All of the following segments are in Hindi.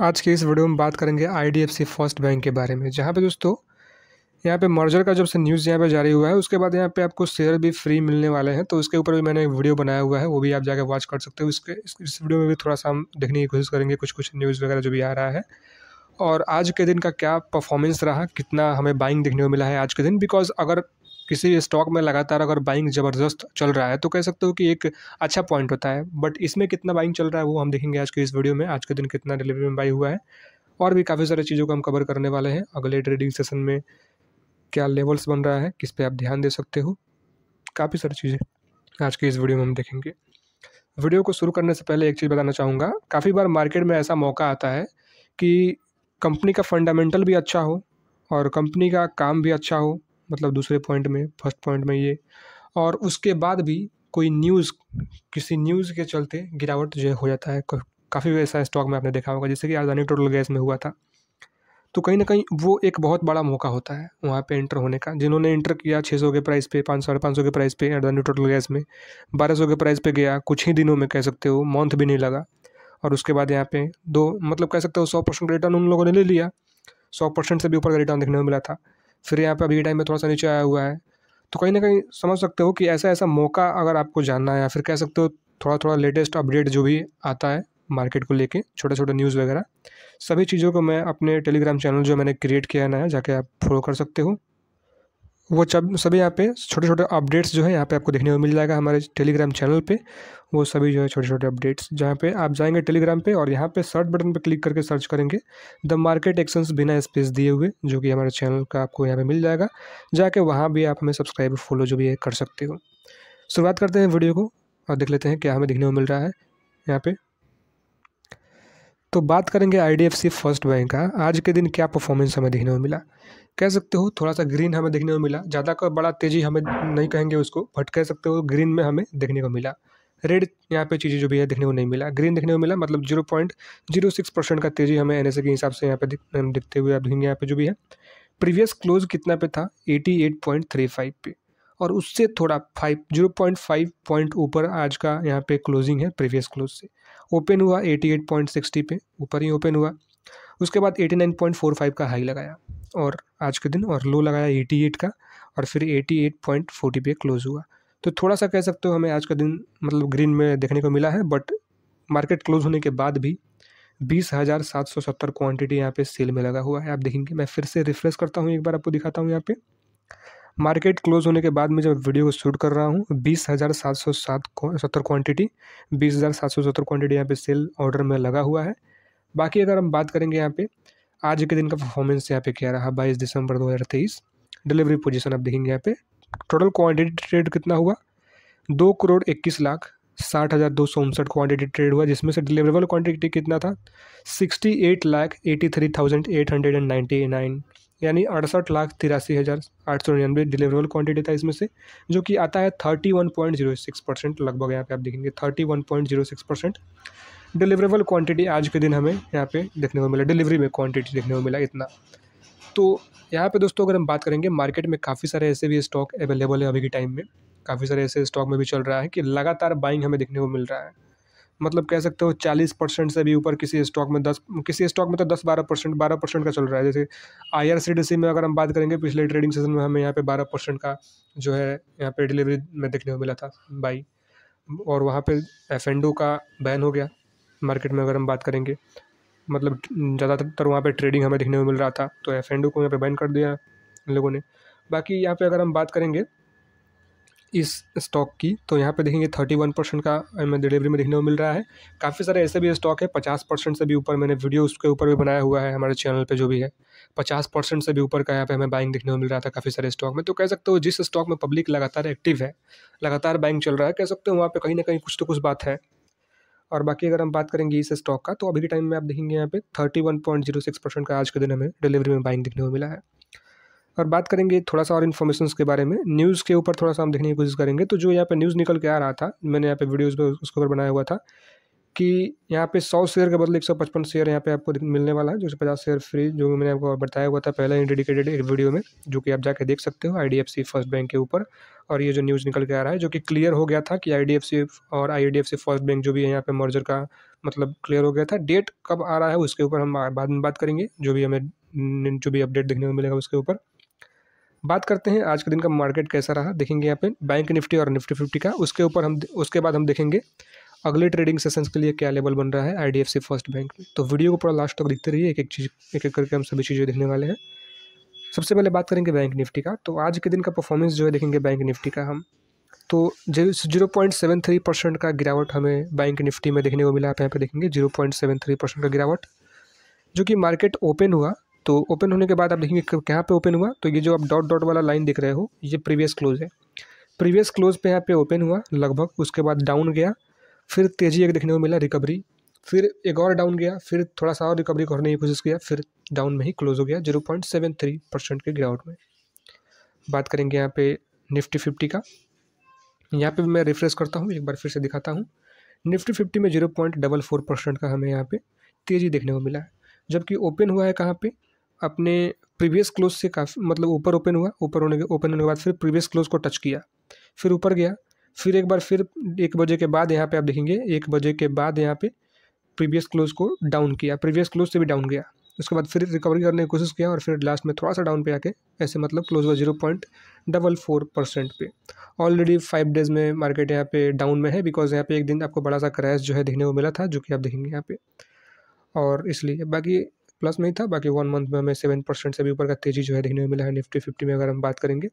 आज की इस वीडियो में बात करेंगे आईडीएफसी फर्स्ट बैंक के बारे में जहाँ पे दोस्तों यहाँ पे मर्जर का जब से न्यूज़ यहाँ पे जारी हुआ है उसके बाद यहाँ पे आपको शेयर भी फ्री मिलने वाले हैं तो उसके ऊपर भी मैंने एक वीडियो बनाया हुआ है वो भी आप जाकर वॉच कर सकते हो इसके इस वीडियो में भी थोड़ा सा हम देखने की कोशिश करेंगे कुछ कुछ न्यूज़ वगैरह जो भी आ रहा है और आज के दिन का क्या परफॉर्मेंस रहा कितना हमें बाइंग देखने को मिला है आज के दिन बिकॉज अगर किसी भी स्टॉक में लगातार अगर बाइंग ज़बरदस्त चल रहा है तो कह सकते हो कि एक अच्छा पॉइंट होता है बट इसमें कितना बाइंग चल रहा है वो हम देखेंगे आज के इस वीडियो में आज के दिन कितना डिलीवरी में बाई हुआ है और भी काफ़ी सारी चीज़ों को हम कवर करने वाले हैं अगले ट्रेडिंग सेशन में क्या लेवल्स बन रहा है किस पर आप ध्यान दे सकते हो काफ़ी सारी चीज़ें आज के इस वीडियो में हम देखेंगे वीडियो को शुरू करने से पहले एक चीज़ बताना चाहूँगा काफ़ी बार मार्केट में ऐसा मौका आता है कि कंपनी का फंडामेंटल भी अच्छा हो और कंपनी का काम भी अच्छा हो मतलब दूसरे पॉइंट में फर्स्ट पॉइंट में ये और उसके बाद भी कोई न्यूज़ किसी न्यूज़ के चलते गिरावट जो है हो जाता है काफ़ी वैसा स्टॉक में आपने देखा होगा जैसे कि अदानी टोटल गैस में हुआ था तो कहीं ना कहीं वो एक बहुत बड़ा मौका होता है वहाँ पे एंटर होने का जिन्होंने एंटर किया 600 के प्राइस पे पाँच साढ़े पाँच सौ के प्राइस पे अडानी टोटल गैस में 1200 के प्राइस पे गया कुछ ही दिनों में कह सकते हो मंथ भी नहीं लगा और उसके बाद यहाँ पे दो मतलब कह सकते हो सौ परसेंट रिटर्न उन लोगों ने ले लिया सौ परसेंट से भी ऊपर का रिटर्न देखने को मिला था फिर यहाँ पर अभी के टाइम में थोड़ा सा नीचे आया हुआ है तो कहीं ना कहीं समझ सकते हो कि ऐसा ऐसा मौका अगर आपको जानना है या फिर कह सकते हो थोड़ा थोड़ा लेटेस्ट अपडेट जो भी आता है मार्केट को लेके छोटे छोटे न्यूज़ वगैरह सभी चीज़ों को मैं अपने टेलीग्राम चैनल जो मैंने क्रिएट किया है नया जाके आप फॉलो कर सकते हो वो सब सभी यहाँ पे छोटे छोटे अपडेट्स जो है यहाँ पे आपको देखने को मिल जाएगा हमारे टेलीग्राम चैनल पे वो सभी जो है छोटे छोटे अपडेट्स जहाँ पे आप जाएंगे टेलीग्राम पे और यहाँ पे सर्च बटन पे क्लिक करके सर्च करेंगे द मार्केट एक्शंस बिना स्पेस दिए हुए जो कि हमारे चैनल का आपको यहाँ पे मिल जाएगा जाके वहाँ भी आप हमें सब्सक्राइब फॉलो जो भी है कर सकते हो शुरुआत करते हैं वीडियो को और देख लेते हैं क्या हमें देखने को मिल रहा है यहाँ पर तो बात करेंगे आई फर्स्ट बैंक का आज के दिन क्या परफॉर्मेंस हमें देखने को मिला कह सकते हो थोड़ा सा ग्रीन हमें देखने को मिला ज़्यादा का बड़ा तेज़ी हमें नहीं कहेंगे उसको बट कह सकते हो ग्रीन में हमें देखने को मिला रेड यहाँ पे चीज़ें जो भी है देखने को नहीं मिला ग्रीन देखने को मिला मतलब zero point zero six percent का तेज़ी हमें एन के हिसाब से यहाँ पे देखते हुए आप देखेंगे यहाँ पे जो भी है प्रीवियस क्लोज कितना पे था eighty eight point three five पे और उससे थोड़ा five zero point five point ऊपर आज का यहाँ पे क्लोजिंग है प्रीवियस क्लोज से ओपन हुआ एटी एट पॉइंट सिक्सटी पे ऊपर ही ओपन हुआ उसके बाद eighty nine point four five का हाई लगाया और आज के दिन और लो लगाया एटी एट का और फिर एटी एट पॉइंट फोर्टी पे क्लोज हुआ तो थोड़ा सा कह सकते हो हमें आज का दिन मतलब ग्रीन में देखने को मिला है बट मार्केट क्लोज होने के बाद भी बीस हज़ार सात सौ सत्तर क्वान्टिटी यहाँ पे सेल में लगा हुआ है आप देखेंगे मैं फिर से रिफ्रेश करता हूँ एक बार आपको दिखाता हूँ यहाँ पे मार्केट क्लोज होने के बाद में जब वीडियो को शूट कर रहा हूँ बीस हज़ार सात सौ सात सत्तर क्वान्टिटी बीस हज़ार सात सौ सत्तर क्वान्टिटी यहाँ पे सेल ऑर्डर में लगा हुआ है बाकी अगर हम बात करेंगे यहाँ पे आज के दिन का परफॉर्मेंस यहाँ पे क्या रहा बाईस दिसंबर दो हज़ार तेईस डिलीवरी पोजिशन आप देखेंगे यहाँ पे टोटल क्वांटिटी ट्रेड कितना हुआ दो करोड़ इक्कीस लाख साठ हज़ार दो सौ उनसठ क्वान्टिटी ट्रेड हुआ जिसमें से डिलीवरेबल क्वांटिटी कितना था sixty eight lakh eighty three thousand eight hundred and ninety nine यानी अड़सठ लाख तिरासी हज़ार आठ सौ निन्यानवे डिलीवरेबल क्वांटिटी था इसमें से जो कि आता है thirty one point zero six percent लगभग यहाँ पे आप देखेंगे thirty one point zero six percent deliverable quantity आज के दिन हमें यहाँ पे देखने को मिला डिलीवरी में क्वान्टिटी देखने को मिला इतना तो यहाँ पे दोस्तों अगर हम बात करेंगे मार्केट में काफ़ी सारे ऐसे भी स्टॉक अवेलेबल है अभी के टाइम में काफ़ी सारे ऐसे स्टॉक में भी चल रहा है कि लगातार बाइंग हमें देखने को मिल रहा है मतलब कह सकते हो चालीस परसेंट से भी ऊपर किसी स्टॉक में दस किसी स्टॉक में तो दस बारह परसेंट बारह परसेंट का चल रहा है जैसे I R C D C में अगर हम बात करेंगे पिछले ट्रेडिंग सेशन में हमें यहाँ पे बारह परसेंट का जो है यहाँ पे डिलीवरी में देखने को मिला था बाई और वहाँ पे एफ एंडो का बैन हो गया मार्केट में अगर हम बात करेंगे मतलब ज़्यादातर तो वहाँ पे ट्रेडिंग हमें देखने को मिल रहा था तो एफ को यहाँ पे बैन कर दिया इन लोगों ने बाकी यहाँ पे अगर हम बात करेंगे इस स्टॉक की तो यहाँ पे देखेंगे थर्टी वन परसेंट का हमें डिलीवरी में देखने को मिल रहा है काफ़ी सारे ऐसे भी स्टॉक है पचास परसेंट से भी ऊपर मैंने वीडियो उसके ऊपर भी बनाया हुआ है हमारे चैनल पे जो भी है पचास परसेंट से भी ऊपर का यहाँ पे हमें बाइंग देखने को मिल रहा था काफ़ी सारे स्टॉक में तो कह सकते हो जिस स्टॉक में पब्लिक लगातार एक्टिव है लगातार बाइंग चल रहा है कह सकते हो वहाँ पर कहीं ना कहीं कुछ तो कुछ बात है और बाकी अगर हम बात करेंगे इस स्टॉक का तो अभी के टाइम में आप देखेंगे यहाँ पे thirty one point zero six percent का आज के दिन हमें डिलीवरी में बाइंग देखने को मिला है और बात करेंगे थोड़ा सा और इन्फॉर्मेशन के बारे में न्यूज़ के ऊपर थोड़ा सा हम देखने की कोशिश करेंगे तो जो यहाँ पे न्यूज़ निकल के आ रहा था मैंने यहाँ पे वीडियोज़ में उसके ऊपर बनाया हुआ था कि यहाँ पे सौ शेयर के बदले एक सौ पचपन शेयर यहाँ पे आपको मिलने वाला है जो पचास शेयर फ्री जो मैंने आपको बताया हुआ था पहले ही डेडिकेटेड एक वीडियो में जो कि आप जाके देख सकते हो आईडीएफसी फर्स्ट बैंक के ऊपर और ये जो न्यूज़ निकल के आ रहा है जो कि क्लियर हो गया था कि आई और आई फर्स्ट बैंक जो भी है यहाँ पर मर्जर का मतलब क्लियर हो गया था डेट कब आ रहा है उसके ऊपर हम बाद में बात करेंगे जो भी हमें जो भी अपडेट देखने को मिलेगा उसके ऊपर बात करते हैं आज के दिन का मार्केट कैसा रहा देखेंगे यहाँ पे बैंक निफ्टी और निफ्टी फिफ्टी का उसके ऊपर हम उसके बाद हम देखेंगे अगले ट्रेडिंग सेशंस के लिए क्या लेवल बन रहा है आई फर्स्ट बैंक तो वीडियो को पूरा लास्ट तक देखते रहिए एक एक चीज़ एक एक करके हम सभी चीज़ें देखने वाले हैं सबसे पहले बात करेंगे बैंक निफ्टी का तो आज के दिन का परफॉर्मेंस जो है देखेंगे बैंक निफ्टी का हम तो zero point seven three percent का गिरावट हमें बैंक निफ्टी में देखने को मिला आप यहाँ पे देखेंगे zero point seven three percent का गिरावट जो कि मार्केट ओपन हुआ तो ओपन होने के बाद आप देखेंगे कहाँ पे ओपन हुआ तो ये जो आप डॉट डॉट वाला लाइन दिख रहे हो ये प्रीवियस क्लोज है प्रीवियस क्लोज पे यहाँ पे ओपन हुआ लगभग उसके बाद डाउन गया फिर तेजी एक देखने को मिला रिकवरी फिर एक और डाउन गया फिर थोड़ा सा और रिकवरी करने की कोशिश किया फिर डाउन में ही क्लोज हो गया zero point seven three percent के गिरावट में बात करेंगे यहाँ पे निफ्टी फिफ्टी का यहाँ पे मैं रिफ्रेश करता हूँ एक बार फिर से दिखाता हूँ निफ्टी फिफ्टी में zero point double four percent का हमें यहाँ पे तेज़ी देखने को मिला है जबकि ओपन हुआ है कहाँ पे अपने प्रीवियस क्लोज से काफ़ी मतलब ऊपर ओपन हुआ ऊपर होने के ओपन होने के बाद फिर प्रीवियस क्लोज को टच किया फिर ऊपर गया फिर एक बार फिर एक बजे के बाद यहाँ पे आप देखेंगे एक बजे के बाद यहाँ पे प्रीवियस क्लोज को डाउन किया प्रीवियस क्लोज से भी डाउन गया उसके बाद फिर रिकवरी करने की कोशिश किया और फिर लास्ट में थोड़ा सा डाउन पे आके ऐसे मतलब क्लोज हुआ zero point double four percent पे ऑलरेडी फाइव डेज़ में मार्केट यहाँ पे डाउन में है बिकॉज यहाँ पे एक दिन आपको बड़ा सा क्रैश जो है देखने को मिला था जो कि आप देखेंगे यहाँ पे और इसलिए बाकी प्लस में ही था बाकी वन मंथ में हमें सेवन परसेंट से भी ऊपर का तेज़ी जो है देखने में मिला है निफ्टी फिफ्टी में अगर हम बात करेंगे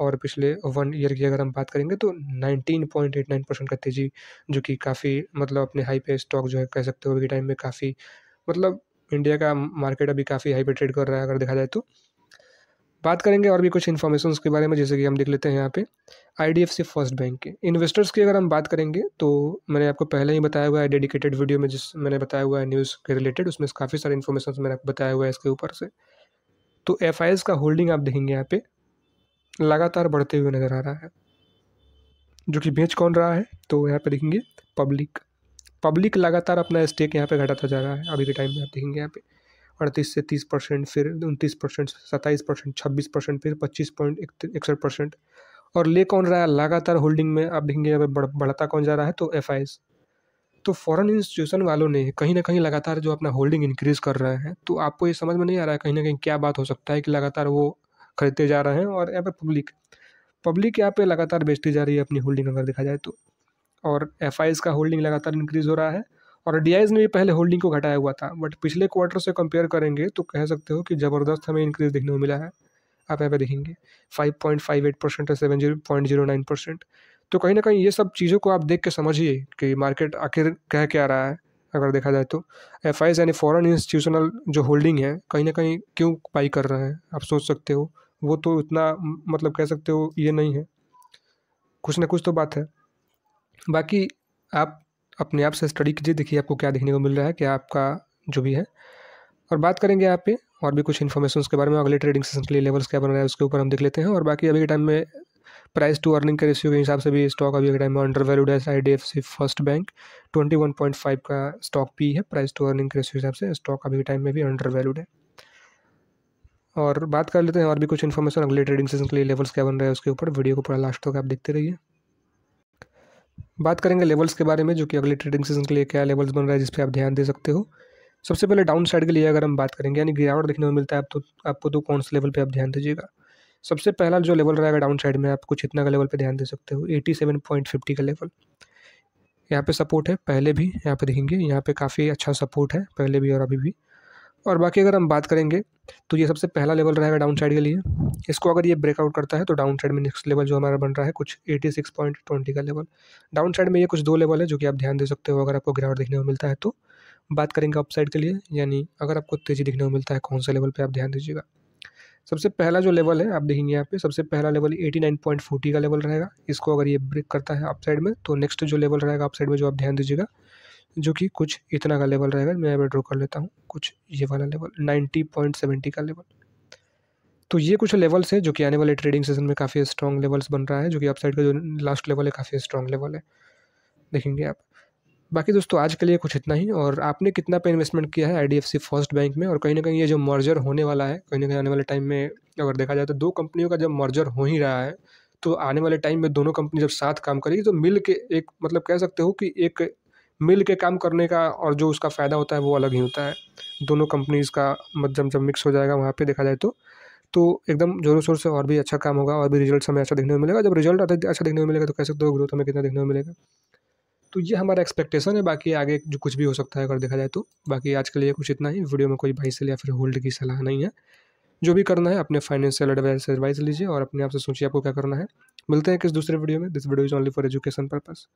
और पिछले वन ईयर की अगर हम बात करेंगे तो nineteen point eight nine percent का तेज़ी जो कि काफ़ी मतलब अपने हाई पे स्टॉक जो है कह सकते हो कि टाइम में काफ़ी मतलब इंडिया का मार्केट अभी काफ़ी हाई पे ट्रेड कर रहा है अगर देखा जाए तो बात करेंगे और भी कुछ इन्फॉर्मेशन के बारे में जैसे कि हम देख लेते हैं यहाँ पे सी फर्स्ट बैंक के इन्वेस्टर्स की अगर हम बात करेंगे तो मैंने आपको पहले ही बताया हुआ है डेडिकेटेड वीडियो में जिस मैंने बताया हुआ है न्यूज़ के रिलेटेड उसमें काफ़ी सारे इन्फॉर्मेशन मैंने आपको बताया हुआ है इसके ऊपर से तो एफ का होल्डिंग आप देखेंगे यहाँ पे लगातार बढ़ते हुए नज़र आ रहा है जो कि बेच कौन रहा है तो यहाँ पे देखेंगे पब्लिक पब्लिक लगातार अपना स्टेक यहाँ पे घटाता जा रहा है अभी के टाइम में आप देखेंगे यहाँ पे अड़तीस से तीस परसेंट फिर उनतीस परसेंट सत्ताईस परसेंट छब्बीस परसेंट फिर पच्चीस पॉइंट इकसठ परसेंट और ले कौन रहा है लगातार होल्डिंग में आप देखेंगे अगर बढ़ता कौन जा रहा है तो एफ तो फॉरेन इंस्टीट्यूशन वालों ने कहीं ना कहीं लगातार जो अपना होल्डिंग इंक्रीज कर रहे हैं तो आपको ये समझ में नहीं आ रहा है कहीं ना कहीं क्या बात हो सकता है कि लगातार वो खरीदते जा रहे हैं और यहाँ पर पब्लिक पब्लिक यहाँ पे लगातार बेचती जा रही है अपनी होल्डिंग अगर देखा जाए तो और एफ का होल्डिंग लगातार इंक्रीज हो रहा है और डी ने भी पहले होल्डिंग को घटाया हुआ था बट पिछले क्वार्टर से कंपेयर करेंगे तो कह सकते हो कि ज़बरदस्त हमें इंक्रीज देखने को मिला है आप यहाँ पे देखेंगे five point five eight percent और seven zero point zero nine percent तो कहीं ना कहीं ये सब चीज़ों को आप देख के समझिए कि मार्केट आखिर कह क्या रहा है अगर देखा जाए तो एफ यानी फॉरेन इंस्टीट्यूशनल जो होल्डिंग है कहीं ना कहीं क्यों बाई कर रहे हैं आप सोच सकते हो वो तो इतना मतलब कह सकते हो ये नहीं है कुछ ना कुछ तो बात है बाकी आप अपने आप से स्टडी कीजिए देखिए आपको क्या देखने को मिल रहा है क्या आपका जो भी है और बात करेंगे आप पे और भी कुछ इन्फॉर्मेशन के बारे में अगले ट्रेडिंग सेशन के लिए लेवल्स क्या बन रहा है उसके ऊपर हम देख लेते हैं और बाकी अभी के टाइम में प्राइस टू अर्निंग के रेशियो के हिसाब से भी स्टॉक अभी के टाइम में अंडर वैल्यूड है I D F C First Bank twenty one point five का स्टॉक पी है प्राइस टू अर्निंग के रेशियो हिसाब से स्टॉक अभी के टाइम में भी अंडर वैल्यूड है और बात कर लेते हैं और भी कुछ इन्फॉर्मेशन अगले ट्रेडिंग सेशन के लिए लेवल्स क्या बन रहा है उसके ऊपर वीडियो को पूरा लास्ट तक आप देखते रहिए बात करेंगे लेवल्स के बारे में जो कि अगले ट्रेडिंग सीजन के लिए क्या लेवल्स बन रहा है जिस पर आप ध्यान दे सकते हो सबसे पहले डाउन साइड के लिए अगर हम बात करेंगे यानी गिरावट देखने को मिलता है आप तो आपको तो कौन से लेवल पर आप ध्यान दीजिएगा सबसे पहला जो लेवल रहेगा डाउन साइड में आप कुछ इतना का लेवल पर ध्यान दे सकते हो एटी सेवन पॉइंट फिफ्टी का लेवल यहाँ पे सपोर्ट है पहले भी यहाँ पे देखेंगे यहाँ पे काफ़ी अच्छा सपोर्ट है पहले भी और अभी भी और बाकी अगर हम बात करेंगे तो ये सबसे पहला लेवल रहेगा डाउन साइड के लिए इसको अगर ये ब्रेकआउट करता है तो डाउन साइड में नेक्स्ट लेवल जो हमारा बन रहा है कुछ एटी सिक्स पॉइंट ट्वेंटी का लेवल डाउन साइड में ये कुछ दो लेवल है जो कि आप ध्यान दे सकते हो अगर आपको गिरावट देखने को मिलता है तो बात करेंगे अपसाइड के लिए यानी अगर आपको तेज़ी देखने को मिलता है कौन सा लेवल पर आप ध्यान दीजिएगा सबसे पहला जो लेवल है आप देखेंगे यहाँ पे सबसे पहला लेवल 89.40 का लेवल रहेगा इसको अगर ये ब्रेक करता है अपसाइड में तो नेक्स्ट जो लेवल रहेगा अपसाइड में जो आप ध्यान दीजिएगा जो कि कुछ इतना का लेवल रहेगा मैं यहाँ ड्रॉ कर लेता हूँ कुछ ये वाला लेवल नाइन्टी पॉइंट सेवेंटी का लेवल तो ये कुछ लेवल्स है जो कि आने वाले ट्रेडिंग सेशन में काफ़ी स्ट्रॉन्ग लेवल्स बन रहा है जो कि आप साइड का जो लास्ट लेवल है काफ़ी स्ट्रॉन्ग लेवल है देखेंगे आप बाकी दोस्तों आज के लिए कुछ इतना ही और आपने कितना पे इन्वेस्टमेंट किया है आई फर्स्ट बैंक में और कहीं ना कहीं ये जो मर्जर होने वाला है कहीं ना कहीं आने वाले टाइम में अगर देखा जाए तो दो कंपनियों का जब मर्जर हो ही रहा है तो आने वाले टाइम में दोनों कंपनी जब साथ काम करेगी तो मिल के एक मतलब कह सकते हो कि एक मिल के काम करने का और जो उसका फ़ायदा होता है वो अलग ही होता है दोनों कंपनीज़ का मत जब मिक्स हो जाएगा वहाँ पे देखा जाए तो तो एकदम ज़ोरों शोर से और भी अच्छा काम होगा और भी रिजल्ट हमें अच्छा देखने को मिलेगा जब रिजल्ट अच्छा देखने को मिलेगा तो कह सकते हो ग्रोथ हमें कितना देखने को मिलेगा तो ये हमारा एक्सपेक्टेशन है बाकी आगे जो कुछ भी हो सकता है अगर देखा जाए तो बाकी आज के लिए कुछ इतना ही वीडियो में कोई भाई से या फिर होल्ड की सलाह नहीं है जो भी करना है अपने फाइनेंशियल एडवाइस से एडवाइस लीजिए और अपने आप से सोचिए आपको क्या करना है मिलते हैं किस दूसरे वीडियो में this video is only for education purpose